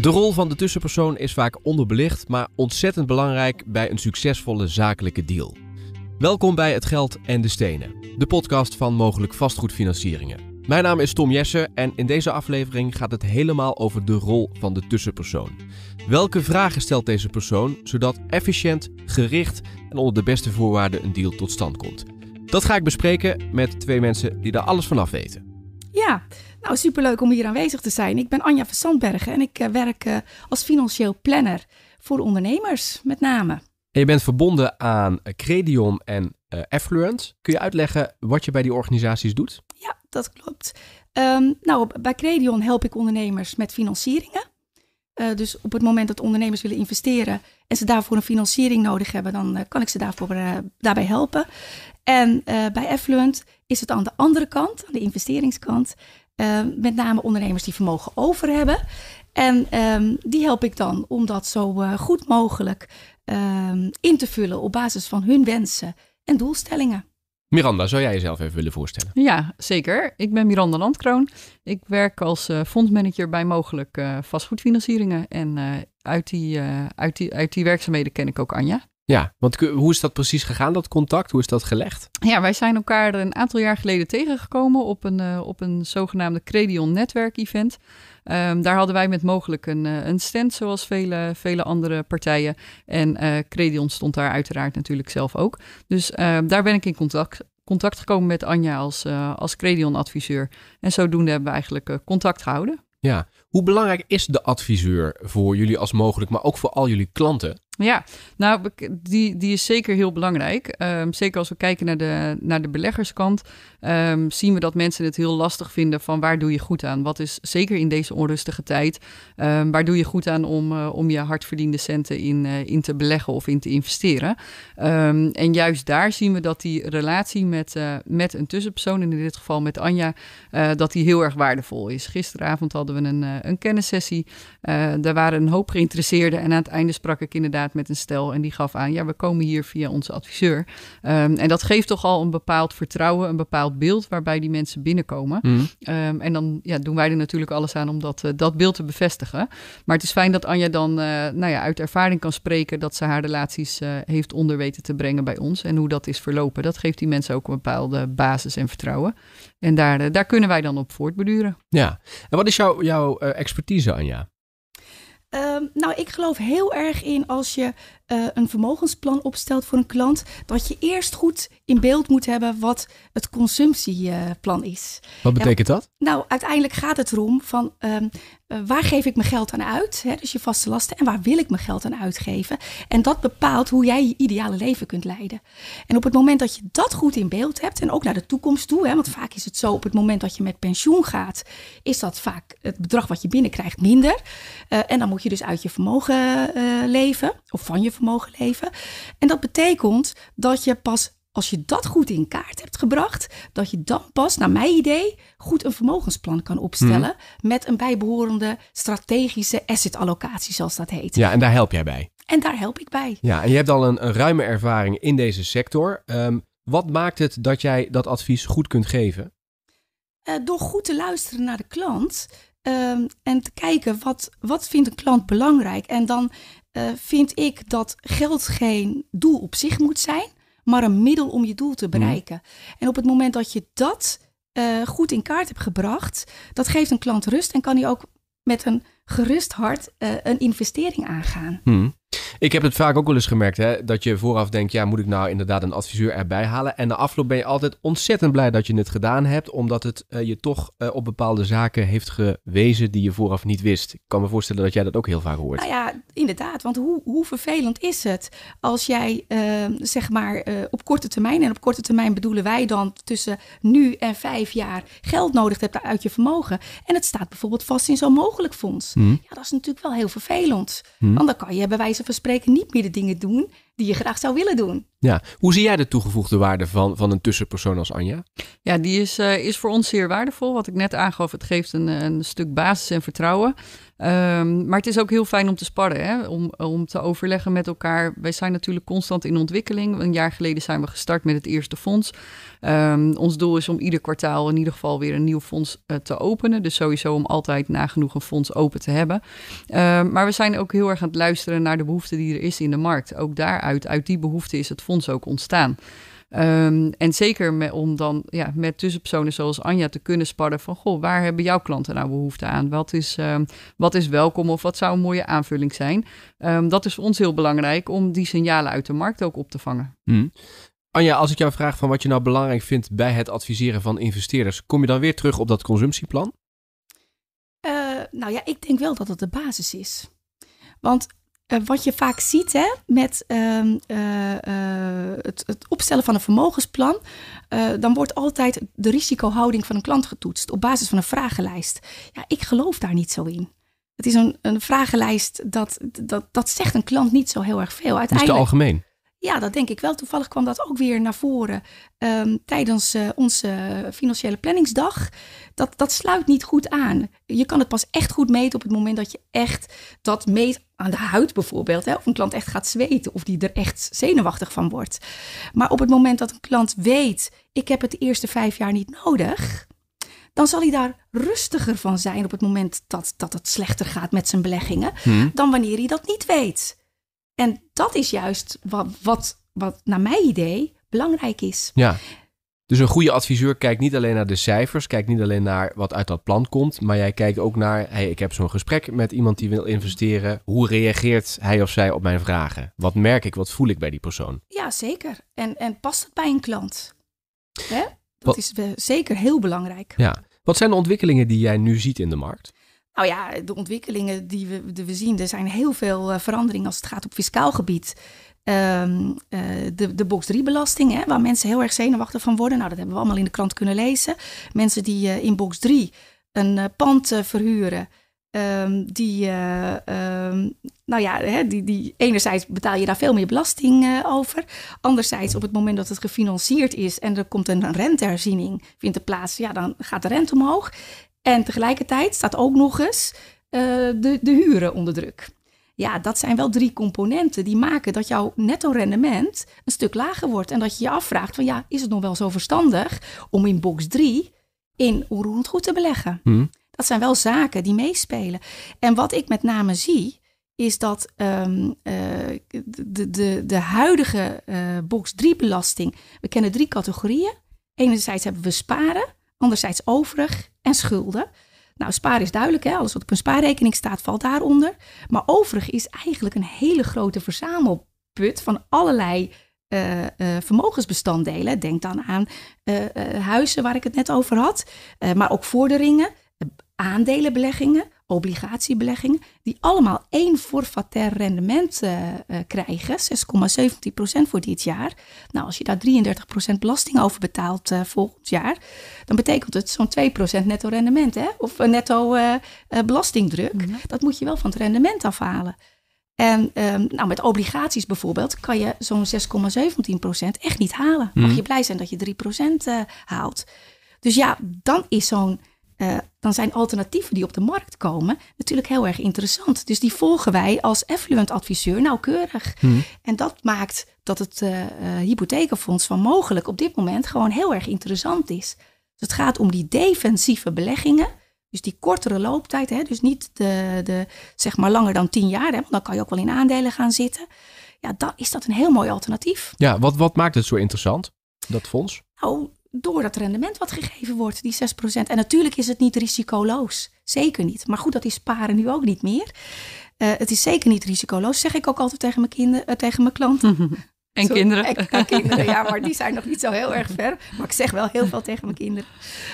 De rol van de tussenpersoon is vaak onderbelicht, maar ontzettend belangrijk bij een succesvolle zakelijke deal. Welkom bij Het Geld en de Stenen, de podcast van Mogelijk Vastgoedfinancieringen. Mijn naam is Tom Jessen en in deze aflevering gaat het helemaal over de rol van de tussenpersoon. Welke vragen stelt deze persoon zodat efficiënt, gericht en onder de beste voorwaarden een deal tot stand komt? Dat ga ik bespreken met twee mensen die daar alles vanaf weten. Ja, nou superleuk om hier aanwezig te zijn. Ik ben Anja van Sandbergen en ik eh, werk eh, als financieel planner voor ondernemers met name. En je bent verbonden aan Credion en uh, Kun je uitleggen wat je bij die organisaties doet? Ja, dat klopt. Ehm, nou, bij Credion help ik ondernemers met financieringen. Eh, dus op het moment dat ondernemers willen investeren en ze daarvoor een financiering nodig hebben, dan eh, kan ik ze daarvoor, eh, daarbij helpen. En bij Affluent is het aan de andere kant, aan de investeringskant, met name ondernemers die vermogen over hebben. En ehm, die help ik dan om dat zo goed mogelijk ehm, in te vullen op basis van hun wensen en doelstellingen. Miranda, zou jij jezelf even willen voorstellen? Ja, zeker. Ik ben Miranda Landkroon. Ik werk als eh, fondsmanager bij mogelijk eh, vastgoedfinancieringen. En eh, uit, die, uit, die, uit die werkzaamheden ken ik ook Anja. Ja, want hoe is dat precies gegaan, dat contact? Hoe is dat gelegd? Ja, wij zijn elkaar een aantal jaar geleden tegengekomen op een, eh, op een zogenaamde Credion Netwerk event. Ehm, daar hadden wij met mogelijk een, eh, een stand, zoals vele, vele andere partijen. En eh, Credion stond daar uiteraard natuurlijk zelf ook. Dus ehm, daar ben ik in contact, contact gekomen met Anja als, als Credion-adviseur. En zodoende hebben we eigenlijk contact gehouden. Ja, hoe belangrijk is de adviseur voor jullie als mogelijk, maar ook voor al jullie klanten? Ja, nou, die, die is zeker heel belangrijk. Ehm, zeker als we kijken naar de, naar de beleggerskant, ehm, zien we dat mensen het heel lastig vinden van waar doe je goed aan? Wat is zeker in deze onrustige tijd, ehm, waar doe je goed aan om, eh, om je hardverdiende centen in, eh, in te beleggen of in te investeren? en juist daar zien we dat die relatie met, eh, met een tussenpersoon, en in dit geval met Anja, dat die heel erg waardevol is. Gisteravond hadden we een, een kennissessie. daar waren een hoop geïnteresseerden en aan het einde sprak ik inderdaad met een stel en die gaf aan, ja, we komen hier via onze adviseur. Ehm, en dat geeft toch al een bepaald vertrouwen, een bepaald beeld waarbij die mensen binnenkomen. Mhm. Ehm, en dan ja, doen wij er natuurlijk alles aan om dat, eh, dat beeld te bevestigen. Maar het is fijn dat Anja dan eh, nou ja, uit ervaring kan spreken dat ze haar relaties eh, heeft onder weten te brengen bij ons en hoe dat is verlopen. Dat geeft die mensen ook een bepaalde basis en vertrouwen. En daar, daar kunnen wij dan op voortbeduren. Ja, en wat is jouw jouw expertise, Anja? Ehm, nou, ik geloof heel erg in als je eh, een vermogensplan opstelt voor een klant, dat je eerst goed in beeld moet hebben wat het consumptieplan is. Wat betekent dat? Nou, uiteindelijk gaat het erom van ehm, eh, waar geef ik mijn geld aan uit? Hè? Dus je vaste lasten. En waar wil ik mijn geld aan uitgeven? En dat bepaalt hoe jij je ideale leven kunt leiden. En op het moment dat je dat goed in beeld hebt en ook naar de toekomst toe, hè, want vaak is het zo op het moment dat je met pensioen gaat, is dat vaak het bedrag wat je binnenkrijgt minder. Eh, en dan moet je dus uit je vermogen eh, leven of van je vermogen leven. En dat betekent dat je pas als je dat goed in kaart hebt gebracht, dat je dan pas, naar mijn idee, goed een vermogensplan kan opstellen. Mhm. Met een bijbehorende strategische asset allocatie, zoals dat heet. Ja, en daar help jij bij. En daar help ik bij. Ja, en je hebt al een, ruime ervaring in deze sector. Ehm, wat maakt het dat jij dat advies goed kunt geven? Eh, door goed te luisteren naar de klant. Ehm, en te kijken wat, wat vindt een klant belangrijk. En dan eh, vind ik dat geld geen doel op zich moet zijn maar een middel om je doel te mhm. bereiken. En op het moment dat je dat eh, goed in kaart hebt gebracht, dat geeft een klant rust en kan hij ook met een gerust hart eh, een investering aangaan. Mm. Ik heb het vaak ook wel eens gemerkt, hè, dat je vooraf denkt, ja, moet ik nou inderdaad een adviseur erbij halen? En na afloop ben je altijd ontzettend blij dat je het gedaan hebt, omdat het eh, je toch eh, op bepaalde zaken heeft gewezen die je vooraf niet wist. Ik kan me voorstellen dat jij dat ook heel vaak hoort. Nou ja, inderdaad, want hoe, hoe vervelend is het als jij, ehm, zeg maar, eh, op korte termijn, en op korte termijn bedoelen wij dan tussen nu en vijf jaar, geld nodig hebt uit je vermogen. En het staat bijvoorbeeld vast in zo'n mogelijk fonds. Hmm. Ja, dat is natuurlijk wel heel vervelend. Hmm. Want dan kan je bij wijze we spreken niet meer de dingen doen die je graag zou willen doen. Ja, hoe zie jij de toegevoegde waarde van, van een tussenpersoon als Anja? Ja, die is, eh, is voor ons zeer waardevol. Wat ik net aangaf, het geeft een, een stuk basis en vertrouwen. Ehm, maar het is ook heel fijn om te sparren, hè? Om, om te overleggen met elkaar. Wij zijn natuurlijk constant in ontwikkeling. Een jaar geleden zijn we gestart met het eerste fonds. Ehm, ons doel is om ieder kwartaal in ieder geval weer een nieuw fonds eh, te openen. Dus sowieso om altijd nagenoeg een fonds open te hebben. Ehm, maar we zijn ook heel erg aan het luisteren naar de behoefte die er is in de markt. Ook daar uit uit die behoefte is het fonds ook ontstaan. Ehm, en zeker om dan ja, met tussenpersonen zoals Anja te kunnen sparren van... goh, waar hebben jouw klanten nou behoefte aan? Wat is, ehm, wat is welkom of wat zou een mooie aanvulling zijn? Ehm, dat is voor ons heel belangrijk om die signalen uit de markt ook op te vangen. Hm. Anja, als ik jou vraag van wat je nou belangrijk vindt bij het adviseren van investeerders... kom je dan weer terug op dat consumptieplan? Eh, nou ja, ik denk wel dat het de basis is. Want eh, wat je vaak ziet hè, met ehm, eh, eh, het, het, opstellen van een vermogensplan, dan wordt altijd de risicohouding van een klant getoetst op basis van een vragenlijst. Ja, ik geloof daar niet zo in. Het is een, een vragenlijst dat, dat, dat zegt een klant niet zo heel erg veel. Dus Uiteindelijk, is te algemeen? Ja, dat denk ik wel. Toevallig kwam dat ook weer naar voren ehm, tijdens eh, onze financiële planningsdag. Dat, dat sluit niet goed aan. Je kan het pas echt goed meten op het moment dat je echt dat meet aan de huid bijvoorbeeld. Hè, of een klant echt gaat zweten of die er echt zenuwachtig van wordt. Maar op het moment dat een klant weet, ik heb het de eerste vijf jaar niet nodig dan zal hij daar rustiger van zijn op het moment dat, dat het slechter gaat met zijn beleggingen, hmm. dan wanneer hij dat niet weet. En dat is juist wat, wat, wat naar mijn idee belangrijk is. Ja. Dus een goede adviseur kijkt niet alleen naar de cijfers, kijkt niet alleen naar wat uit dat plan komt, maar jij kijkt ook naar, hey, ik heb zo'n gesprek met iemand die wil investeren. Hoe reageert hij of zij op mijn vragen? Wat merk ik, wat voel ik bij die persoon? Ja, zeker. En, en past het bij een klant? Hè? Dat is eh, zeker heel belangrijk. Ja. Wat zijn de ontwikkelingen die jij nu ziet in de markt? Nou ja, de ontwikkelingen die we, we zien, er zijn heel veel eh, veranderingen als het gaat op fiscaal gebied. Ehm, eh, de, de box 3-belasting, hè, waar mensen heel erg zenuwachtig van worden. Nou, dat hebben we allemaal in de krant kunnen lezen. Mensen die eh, in box 3 een pand verhuren. Ehm, die, ehm, nou ja, hè, die, die, enerzijds betaal je daar veel meer belasting over. Anderzijds, op het moment dat het gefinancierd is en er komt een renteherziening, vindt er plaats, ja, dan gaat de rente omhoog. En tegelijkertijd staat ook nog eens eh, de, de huren onder druk. Ja, dat zijn wel drie componenten die maken dat jouw netto rendement een stuk lager wordt. En dat je je afvraagt van ja, is het nog wel zo verstandig om in box 3 in onroerend goed te beleggen? Hmm. Dat zijn wel zaken die meespelen. En wat ik met name zie, is dat ehm, eh, de, de, de huidige eh, box 3 belasting, we kennen drie categorieën. Enerzijds hebben we sparen, anderzijds overig en schulden. Nou, spaar is duidelijk, hè? alles wat op een spaarrekening staat valt daaronder. Maar overig is eigenlijk een hele grote verzamelput van allerlei eh, eh, vermogensbestanddelen. Denk dan aan eh, huizen waar ik het net over had, maar ook vorderingen, aandelenbeleggingen, obligatiebeleggingen, die allemaal één forfaitair rendement eh, eh, krijgen, 6,17% voor dit jaar. Nou, als je daar 33% belasting over betaalt eh, volgend jaar, dan betekent het zo'n 2% netto rendement hè? of netto belastingdruk. Dat moet je wel van het rendement afhalen. En ehm, nou, met obligaties bijvoorbeeld kan je zo'n 6,17% echt niet halen. Mag hm. je blij zijn dat je 3% haalt. Dus ja, dan is zo'n eh, dan zijn alternatieven die op de markt komen natuurlijk heel erg interessant. Dus die volgen wij als affluent adviseur nauwkeurig. Hm. En dat maakt dat het uh, hypothekenfonds van mogelijk op dit moment gewoon heel erg interessant is. Dus het gaat om die defensieve beleggingen. Dus die kortere looptijd, hè, dus niet de, de, zeg maar langer dan tien jaar, hè, want dan kan je ook wel in aandelen gaan zitten. Ja, dan is dat een heel mooi alternatief. Ja, wat, wat maakt het zo interessant, dat fonds? Nou, door dat rendement wat gegeven wordt, die 6%. En natuurlijk is het niet risicoloos. Zeker niet. Maar goed, dat is sparen nu ook niet meer. Eh, het is zeker niet risicoloos, zeg ik ook altijd tegen mijn, kinderen, eh, tegen mijn klanten. En kinderen. En, eh, kinderen, ja, maar die zijn nog niet zo heel erg ver. Maar ik zeg wel heel veel tegen mijn kinderen.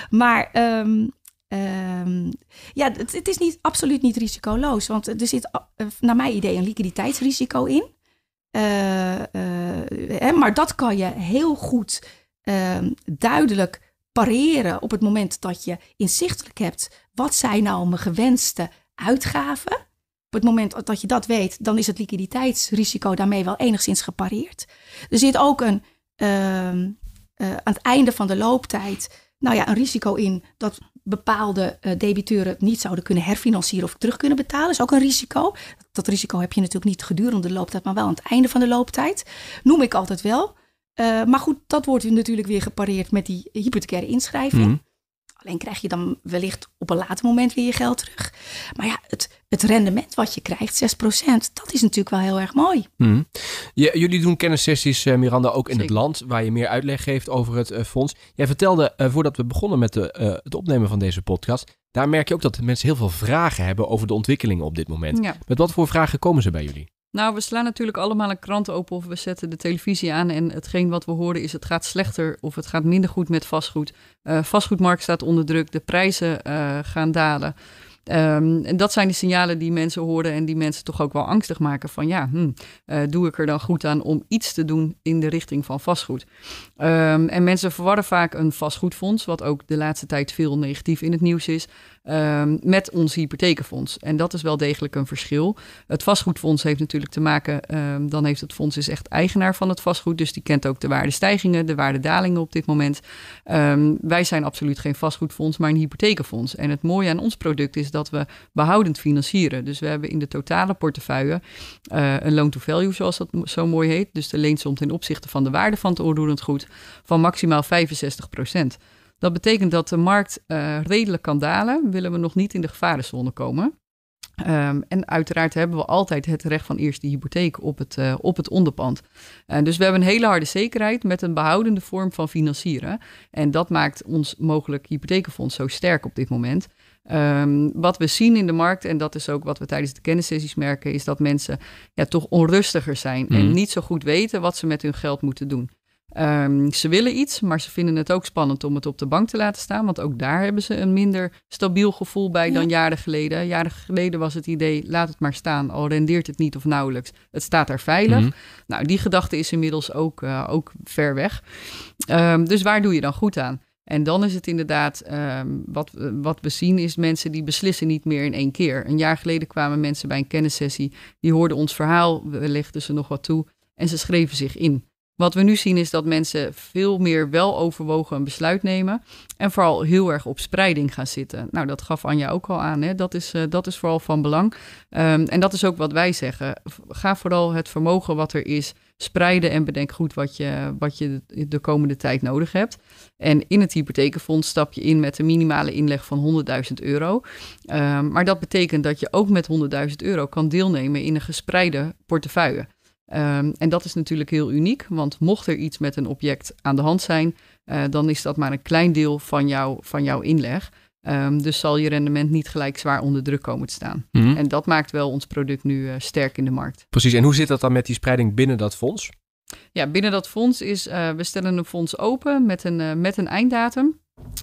Maar ehm, ehm, ja, het, het, is niet, absoluut niet risicoloos. Want er zit, naar mijn idee, een liquiditeitsrisico in. Hè, maar dat kan je heel goed Ehm, duidelijk pareren op het moment dat je inzichtelijk hebt wat zijn nou mijn gewenste uitgaven. Op het moment dat je dat weet, dan is het liquiditeitsrisico daarmee wel enigszins gepareerd. Er zit ook een, ehm, eh, aan het einde van de looptijd nou ja, een risico in dat bepaalde eh, debiteuren niet zouden kunnen herfinancieren of terug kunnen betalen. is ook een risico. dat risico heb je natuurlijk niet gedurende de looptijd, maar wel aan het einde van de looptijd. Noem ik altijd wel. Eh, maar goed, dat wordt natuurlijk weer gepareerd met die hypothecaire inschrijving. Mhm. Alleen krijg je dan wellicht op een later moment weer je geld terug. Maar ja, het, het rendement wat je krijgt, 6%, dat is natuurlijk wel heel erg mooi. Mhm. jullie doen kennissessies, eh, Miranda, ook in het land, waar je meer uitleg geeft over het eh, fonds. Jij vertelde voordat we begonnen met de, het opnemen van deze podcast, daar merk je ook dat mensen heel veel vragen hebben over de ontwikkelingen op dit moment. Met wat voor vragen komen ze bij jullie? Nou, we slaan natuurlijk allemaal een krant open of we zetten de televisie aan. En hetgeen wat we horen is het gaat slechter of het gaat minder goed met vastgoed. Uh, vastgoedmarkt staat onder druk, de prijzen eh, gaan dalen. Ehm, en dat zijn de signalen die mensen horen en die mensen toch ook wel angstig maken van ja, hm, eh, doe ik er dan goed aan om iets te doen in de richting van vastgoed? Ehm, en mensen verwarren vaak een vastgoedfonds, wat ook de laatste tijd veel negatief in het nieuws is, Ehm, met ons hypothekenfonds. En dat is wel degelijk een verschil. Het vastgoedfonds heeft natuurlijk te maken, ehm, dan heeft het fonds is echt eigenaar van het vastgoed, dus die kent ook de waardestijgingen, de waardedalingen op dit moment. Ehm, wij zijn absoluut geen vastgoedfonds, maar een hypothekenfonds. En het mooie aan ons product is dat we behoudend financieren. Dus we hebben in de totale portefeuille eh, een loan-to-value, zoals dat zo mooi heet, dus de leensom ten opzichte van de waarde van het onroerend goed, van maximaal 65 procent. Dat betekent dat de markt eh, redelijk kan dalen, willen we nog niet in de gevarenzone komen. Ehm, en uiteraard hebben we altijd het recht van eerste hypotheek op het, eh, op het onderpand. Eh, dus we hebben een hele harde zekerheid met een behoudende vorm van financieren. En dat maakt ons mogelijk hypothekenfonds zo sterk op dit moment. Ehm, wat we zien in de markt, en dat is ook wat we tijdens de kennissessies merken, is dat mensen ja, toch onrustiger zijn en mhm. niet zo goed weten wat ze met hun geld moeten doen. Ehm, ze willen iets, maar ze vinden het ook spannend om het op de bank te laten staan. Want ook daar hebben ze een minder stabiel gevoel bij dan jaren geleden. Jaren geleden was het idee, laat het maar staan, al rendeert het niet of nauwelijks. Het staat daar veilig. Mhm. Nou, die gedachte is inmiddels ook, eh, ook ver weg. Ehm, dus waar doe je dan goed aan? En dan is het inderdaad, ehm, wat, wat we zien is mensen die beslissen niet meer in één keer. Een jaar geleden kwamen mensen bij een kennissessie, die hoorden ons verhaal, we legden ze nog wat toe en ze schreven zich in. Wat we nu zien is dat mensen veel meer wel overwogen een besluit nemen. En vooral heel erg op spreiding gaan zitten. Nou, dat gaf Anja ook al aan. Hè? Dat, is, eh, dat is vooral van belang. Ehm, en dat is ook wat wij zeggen. Ga vooral het vermogen wat er is spreiden en bedenk goed wat je, wat je de komende tijd nodig hebt. En in het hypothekenfonds stap je in met een minimale inleg van 100.000 euro. Ehm, maar dat betekent dat je ook met 100.000 euro kan deelnemen in een gespreide portefeuille. Ehm, en dat is natuurlijk heel uniek, want mocht er iets met een object aan de hand zijn, eh, dan is dat maar een klein deel van, jou, van jouw inleg. Ehm, dus zal je rendement niet gelijk zwaar onder druk komen te staan. Mhm. En dat maakt wel ons product nu eh, sterk in de markt. Precies. En hoe zit dat dan met die spreiding binnen dat fonds? Ja, binnen dat fonds is, eh, we stellen een fonds open met een, met een einddatum.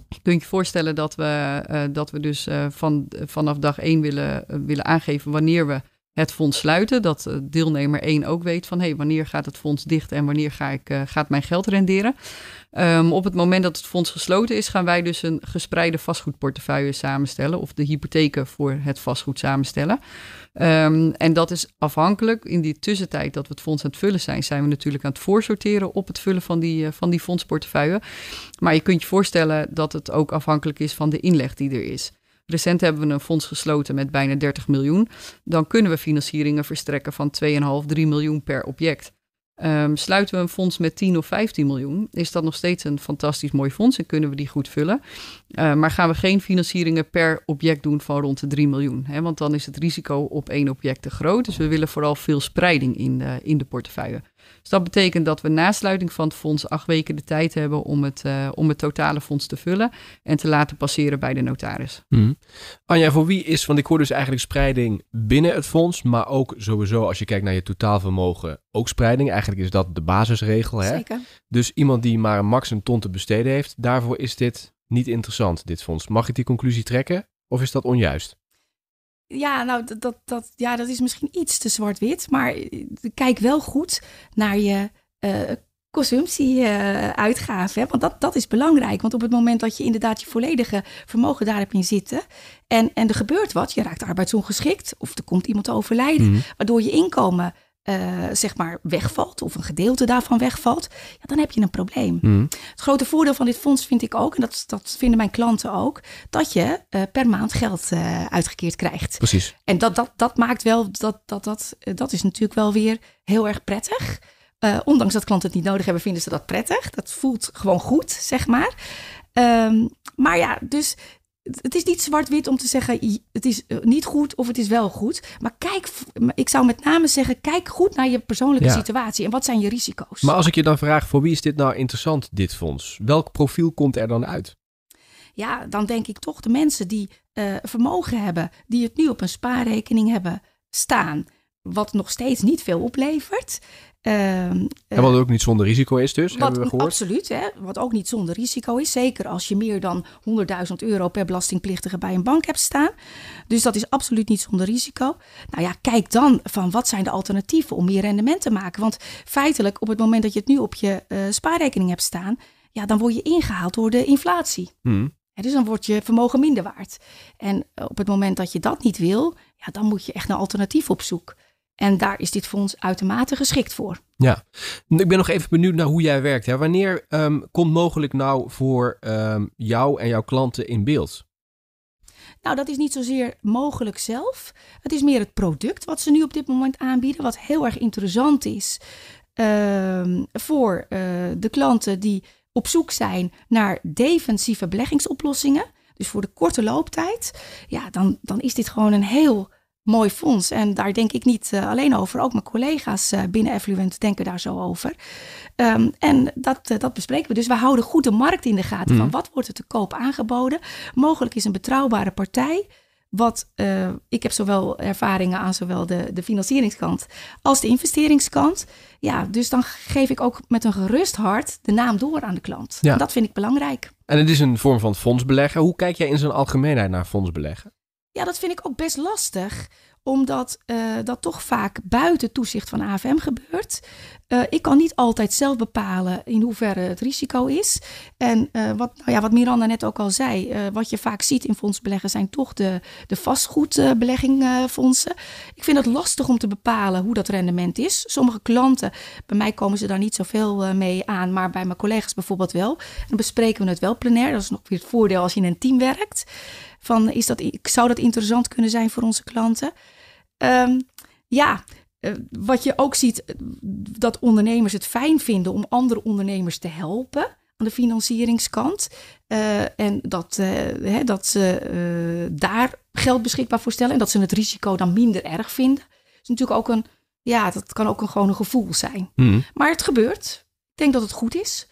Je kunt je voorstellen dat we, dat we dus van, vanaf dag 1 willen, willen aangeven wanneer we het fonds sluiten. Dat eh, deelnemer 1 ook weet van hey, wanneer gaat het fonds dicht en wanneer ga ik, eh, gaat mijn geld renderen. Ehm, op het moment dat het fonds gesloten is, gaan wij dus een gespreide vastgoedportefeuille samenstellen of de hypotheken voor het vastgoed samenstellen. Ehm, en dat is afhankelijk. In die tussentijd dat we het fonds aan het vullen zijn, zijn we natuurlijk aan het voorsorteren op het vullen van die, eh, van die fondsportefeuille. Maar je kunt je voorstellen dat het ook afhankelijk is van de inleg die er is. Recent hebben we een fonds gesloten met bijna 30 miljoen. Dan kunnen we financieringen verstrekken van 2,5, 3 miljoen per object. Ehm, sluiten we een fonds met 10 of 15 miljoen, is dat nog steeds een fantastisch mooi fonds en kunnen we die goed vullen. Ehm, maar gaan we geen financieringen per object doen van rond de 3 miljoen, hè? want dan is het risico op één object te groot. Dus we willen vooral veel spreiding in in de portefeuille. Dus dat betekent dat we na sluiting van het fonds acht weken de tijd hebben om het, eh, om het totale fonds te vullen en te laten passeren bij de notaris. Mhm. Anja, voor wie is, want ik hoor dus eigenlijk spreiding binnen het fonds, maar ook sowieso als je kijkt naar je totaalvermogen, ook spreiding. Eigenlijk is dat de basisregel. Hè? Zeker. Dus iemand die maar max een ton te besteden heeft, daarvoor is dit niet interessant, dit fonds. Mag ik die conclusie trekken of is dat onjuist? Ja, nou, dat, dat, ja, dat is misschien iets te zwart-wit. Maar eh, kijk wel goed naar je uh, consumptieuitgaven. Uh, want dat, dat is belangrijk. Want op het moment dat je inderdaad je volledige vermogen daar hebt in zitten. En, en er gebeurt wat, je raakt arbeidsongeschikt. Of er komt iemand te overlijden. Mhm. Waardoor je inkomen eh, zeg maar wegvalt of een gedeelte daarvan wegvalt, dan heb je een probleem. Hmm. Het grote voordeel van dit fonds vind ik ook, en dat, dat vinden mijn klanten ook, dat je eh, per maand geld eh, uitgekeerd krijgt. Precies. En dat, dat, dat maakt wel, dat, dat, dat, dat is natuurlijk wel weer heel erg prettig. ondanks dat klanten het niet nodig hebben, vinden ze dat prettig. Dat voelt gewoon goed, zeg maar. Ehm, maar ja, dus het is niet zwart-wit om te zeggen het is eh, niet goed of het is wel goed. Maar kijk, ik zou met name zeggen, kijk goed naar je persoonlijke situatie en wat zijn je risico's. Maar als ik je dan vraag, voor wie is dit nou interessant, dit fonds? Welk profiel komt er dan uit? Ja, dan denk ik toch de mensen die eh, vermogen hebben, die het nu op een spaarrekening hebben staan, wat nog steeds niet veel oplevert. Ehm, en wat eh, ook niet zonder risico is dus, hebben we gehoord. Absoluut, hè, wat ook niet zonder risico is. Zeker als je meer dan 100.000 euro per belastingplichtige bij een bank hebt staan. Dus dat is absoluut niet zonder risico. Nou ja, kijk dan van wat zijn de alternatieven om meer rendement te maken. Want feitelijk, op het moment dat je het nu op je eh, spaarrekening hebt staan... ja, dan word je ingehaald door de inflatie. Hmm. dus dan wordt je vermogen minder waard. En op het moment dat je dat niet wil, ja, dan moet je echt naar alternatief op zoek. En daar is dit fonds uitermate geschikt voor. Ja, ik ben nog even benieuwd naar hoe jij werkt. Hè. Wanneer ehm, komt mogelijk nou voor ehm, jou en jouw klanten in beeld? Nou, dat is niet zozeer mogelijk zelf. Het is meer het product wat ze nu op dit moment aanbieden, wat heel erg interessant is ehm, voor eh, de klanten die op zoek zijn naar defensieve beleggingsoplossingen. Dus voor de korte looptijd, ja, dan, dan is dit gewoon een heel mooi fonds. En daar denk ik niet eh, alleen over. Ook mijn collega's eh, binnen Effluent denken daar zo over. Ehm, en dat, eh, dat bespreken we. Dus we houden goed de markt in de gaten. Van mhm. wat wordt er te koop aangeboden? Mogelijk is een betrouwbare partij. Wat ik heb zowel ervaringen aan zowel de, de financieringskant als de investeringskant. Ja, dus dan geef ik ook met een gerust hart de naam door aan de klant. Ja. En dat vind ik belangrijk. En het is een vorm van fondsbeleggen. Hoe kijk jij in zijn algemeenheid naar fondsbeleggen? Ja, dat vind ik ook best lastig omdat eh, dat toch vaak buiten toezicht van AFM gebeurt. Eh, ik kan niet altijd zelf bepalen in hoeverre het risico is. En eh, wat, nou ja, wat Miranda net ook al zei, wat je vaak ziet in fondsbeleggen zijn toch de, de vastgoedbeleggingfondsen. ik vind het lastig om te bepalen hoe dat rendement is. Sommige klanten, bij mij komen ze daar niet zoveel mee aan, maar bij mijn collega's bijvoorbeeld wel. dan bespreken we het wel plenair. Dat is nog weer het voordeel als je in een team werkt van is dat, zou dat interessant kunnen zijn voor onze klanten? Ehm, ja, eh, wat je ook ziet, eh, dat ondernemers het fijn vinden om andere ondernemers te helpen aan de financieringskant. Eh, en dat, hè, dat ze daar geld beschikbaar voor stellen en dat ze het risico dan minder erg vinden. Dat is natuurlijk ook een, ja, dat kan ook een, gewoon een gevoel zijn. Mhm. Maar het gebeurt. Ik denk dat het goed is.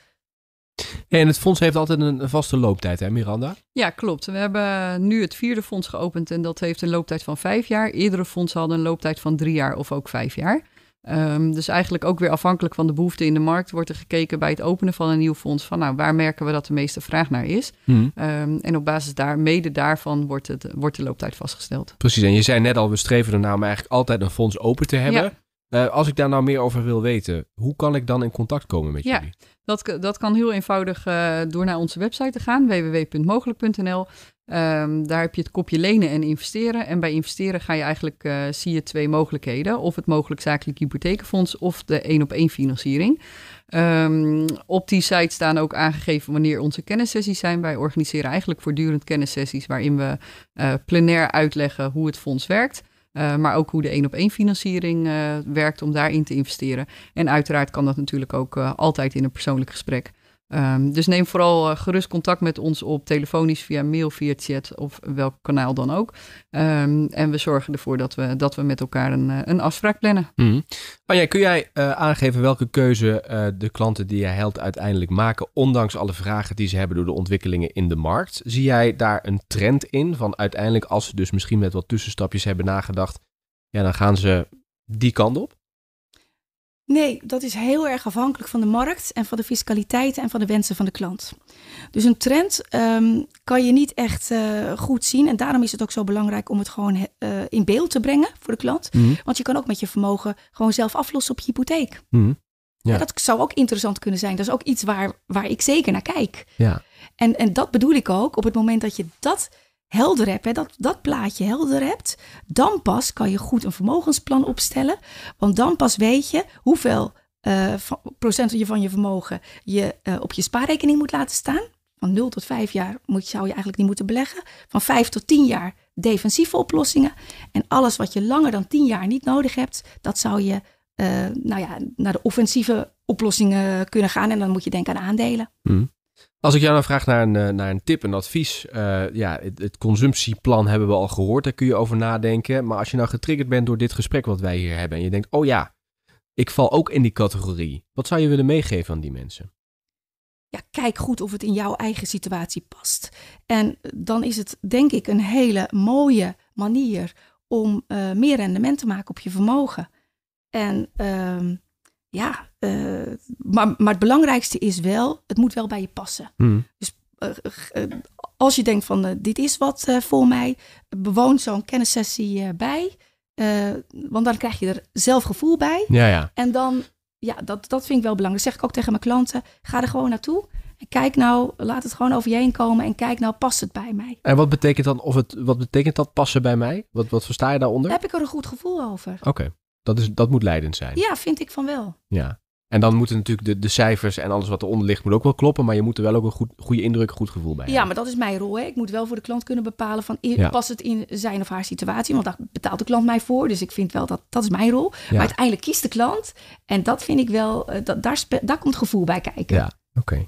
En het fonds heeft altijd een vaste looptijd, hè Miranda? Ja, klopt. We hebben nu het vierde fonds geopend en dat heeft een looptijd van vijf jaar. Eerdere fondsen hadden een looptijd van drie jaar of ook vijf jaar. Ehm, dus eigenlijk ook weer afhankelijk van de behoeften in de markt wordt er gekeken bij het openen van een nieuw fonds van nou, waar merken we dat de meeste vraag naar is. Hmm. Ehm, en op basis daar, mede daarvan wordt, het, wordt de looptijd vastgesteld. Precies, en je zei net al, we streven ernaar om eigenlijk altijd een fonds open te hebben. Eh, als ik daar nou meer over wil weten, hoe kan ik dan in contact komen met ja. jullie? Dat, dat kan heel eenvoudig eh, door naar onze website te gaan, www.mogelijk.nl. Ehm, daar heb je het kopje lenen en investeren. En bij investeren ga je eigenlijk, eh, zie je twee mogelijkheden. Of het mogelijk zakelijk hypothekenfonds of de één op één financiering. Ehm, op die site staan ook aangegeven wanneer onze kennissessies zijn. Wij organiseren eigenlijk voortdurend kennissessies waarin we uh, plenair uitleggen hoe het fonds werkt. Eh, maar ook hoe de één-op-één financiering eh, werkt om daarin te investeren. En uiteraard kan dat natuurlijk ook eh, altijd in een persoonlijk gesprek. Ehm, dus neem vooral eh, gerust contact met ons op, telefonisch, via mail, via chat of welk kanaal dan ook. Ehm, en we zorgen ervoor dat we, dat we met elkaar een, eh, een afspraak plannen. Mm kun jij eh, aangeven welke keuze de klanten die jij helpt uiteindelijk maken, ondanks alle vragen die ze hebben door de ontwikkelingen in de markt? Zie jij daar een trend in van uiteindelijk als ze dus misschien met wat tussenstapjes hebben nagedacht, ja, dan gaan ze die kant op? Nee, dat is heel erg afhankelijk van de markt en van de fiscaliteit en van de wensen van de klant. Dus een trend ehm, kan je niet echt eh, goed zien. En daarom is het ook zo belangrijk om het gewoon eh, in beeld te brengen voor de klant. Mhm. Want je kan ook met je vermogen gewoon zelf aflossen op je hypotheek. Mhm. ja. dat zou ook interessant kunnen zijn. Dat is ook iets waar, waar ik zeker naar kijk. Ja. En, en dat bedoel ik ook. Op het moment dat je dat helder hebt, hè, dat, dat plaatje helder hebt, dan pas kan je goed een vermogensplan opstellen. Want dan pas weet je hoeveel uh, procent je van je vermogen je eh, op je spaarrekening moet laten staan. Van 0 tot 5 jaar moet, zou je eigenlijk niet moeten beleggen. Van 5 tot 10 jaar defensieve oplossingen. En alles wat je langer dan 10 jaar niet nodig hebt, dat zou je eh, nou ja, naar de offensieve oplossingen kunnen gaan. En dan moet je denken aan aandelen. Hmm. Als ik jou nou vraag naar een, eh, naar een tip en advies. Eh, ja, het, consumptieplan hebben we al gehoord. Daar kun je over nadenken. Maar als je nou getriggerd bent door dit gesprek wat wij hier hebben. En je denkt, oh ja, ik val ook in die categorie. Wat zou je willen meegeven aan die mensen? Ja, kijk goed of het in jouw eigen situatie past. En dan is het denk ik een hele mooie manier om eh, meer rendement te maken op je vermogen. En ehm, ja, eh, maar, maar het belangrijkste is wel, het moet wel bij je passen. Hmm. Dus eh, eh, als je denkt van dit is wat voor mij, bewoon zo'n kennissessie bij. want dan krijg je er zelf gevoel bij. Ja, ja. En dan, ja, dat, dat vind ik wel belangrijk. Dat zeg ik ook tegen mijn klanten, ga er gewoon naartoe. En kijk nou, laat het gewoon over je heen komen en kijk nou, past het bij mij? En wat betekent dan, of het, wat betekent dat passen bij mij? Wat, wat versta je daaronder? heb ik er een goed gevoel over. Oké. Dat, is, dat moet leidend zijn. Ja, vind ik van wel. Ja. En dan moeten natuurlijk de, de cijfers en alles wat eronder ligt moet ook wel kloppen. Maar je moet er wel ook een goed, goede indruk, goed gevoel bij hebben. Ja, maar dat is mijn rol. Hè. Ik moet wel voor de klant kunnen bepalen van past het in zijn of haar situatie. Want daar betaalt de klant mij voor. Dus ik vind wel dat dat is mijn rol. Maar uiteindelijk kiest de klant. En dat vind ik wel, eh, dat, daar, daar komt gevoel bij kijken. Ja, oké.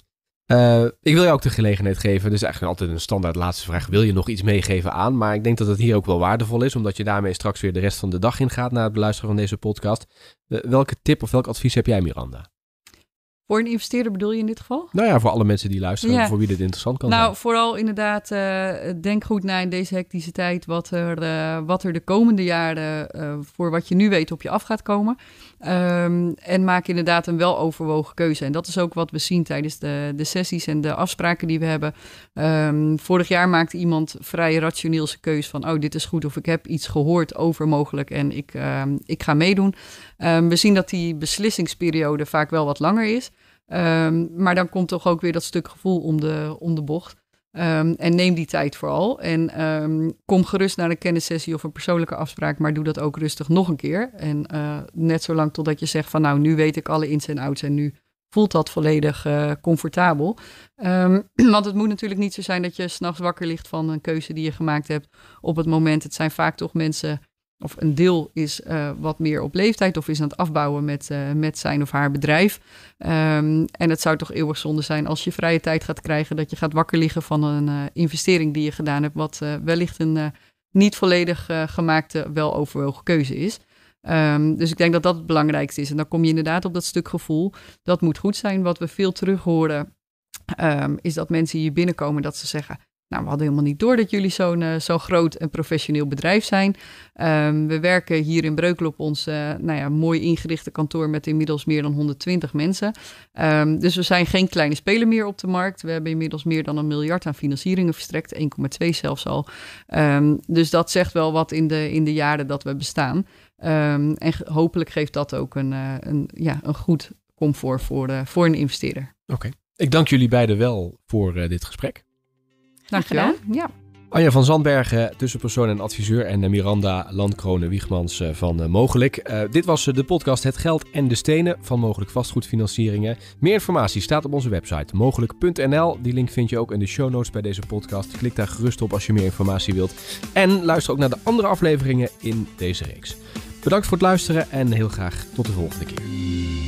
Eh, ik wil jou ook de gelegenheid geven. Dus eigenlijk altijd een standaard laatste vraag. Wil je nog iets meegeven aan? Maar ik denk dat het hier ook wel waardevol is, omdat je daarmee straks weer de rest van de dag ingaat na het beluisteren van deze podcast. Eh, welke tip of welk advies heb jij, Miranda? Voor een investeerder bedoel je in dit geval? Nou ja, voor alle mensen die luisteren, voor wie dit interessant kan nou, zijn. Nou, vooral inderdaad, eh, denk goed na in deze hectische tijd wat er, eh, wat er de komende jaren eh, voor wat je nu weet op je af gaat komen. Ehm, en maak inderdaad een weloverwogen keuze. En dat is ook wat we zien tijdens de, de sessies en de afspraken die we hebben. Ehm, vorig jaar maakte iemand vrij rationeel zijn keuze van, oh, dit is goed of ik heb iets gehoord over mogelijk en ik, ehm, ik ga meedoen. we zien dat die beslissingsperiode vaak wel wat langer is. Ehm, maar dan komt toch ook weer dat stuk gevoel om de, om de bocht. Ehm, en neem die tijd vooral. En ehm, kom gerust naar een kennissessie of een persoonlijke afspraak, maar doe dat ook rustig nog een keer. En eh, net zo lang totdat je zegt van nou, nu weet ik alle ins en outs en nu voelt dat volledig eh, comfortabel. want het moet natuurlijk niet zo zijn dat je s'nachts wakker ligt van een keuze die je gemaakt hebt op het moment. Het zijn vaak toch mensen of een deel is eh, wat meer op leeftijd of is aan het afbouwen met, eh, met zijn of haar bedrijf. Ehm, en het zou toch eeuwig zonde zijn als je vrije tijd gaat krijgen, dat je gaat wakker liggen van een eh, investering die je gedaan hebt, wat wellicht een niet volledig gemaakte, wel overwogen keuze is. Ehm, dus ik denk dat dat het belangrijkste is. En dan kom je inderdaad op dat stuk gevoel. Dat moet goed zijn. Wat we veel terug horen, ehm, is dat mensen hier binnenkomen dat ze zeggen nou, we hadden helemaal niet door dat jullie zo'n eh, zo groot en professioneel bedrijf zijn. Ehm, we werken hier in Breukelen op ons eh, nou ja, mooi ingerichte kantoor met inmiddels meer dan 120 mensen. Ehm, dus we zijn geen kleine speler meer op de markt. We hebben inmiddels meer dan een miljard aan financieringen verstrekt, 1,2 zelfs al. Ehm, dus dat zegt wel wat in de, in de jaren dat we bestaan. en hopelijk geeft dat ook een, eh, een, ja, een goed comfort voor, voor een investeerder. Oké, ik dank jullie beiden wel voor dit gesprek. Dankjewel. Ja. Anja van Zandbergen, tussenpersoon en adviseur. En eh, Miranda landkronen wiegmans eh, van eh, Mogelijk. dit was de podcast Het Geld en de Stenen van Mogelijk Vastgoedfinancieringen. Meer informatie staat op onze website mogelijk.nl. Die link vind je ook in de show notes bij deze podcast. Klik daar gerust op als je meer informatie wilt. En luister ook naar de andere afleveringen in deze reeks. Bedankt voor het luisteren en heel graag tot de volgende keer.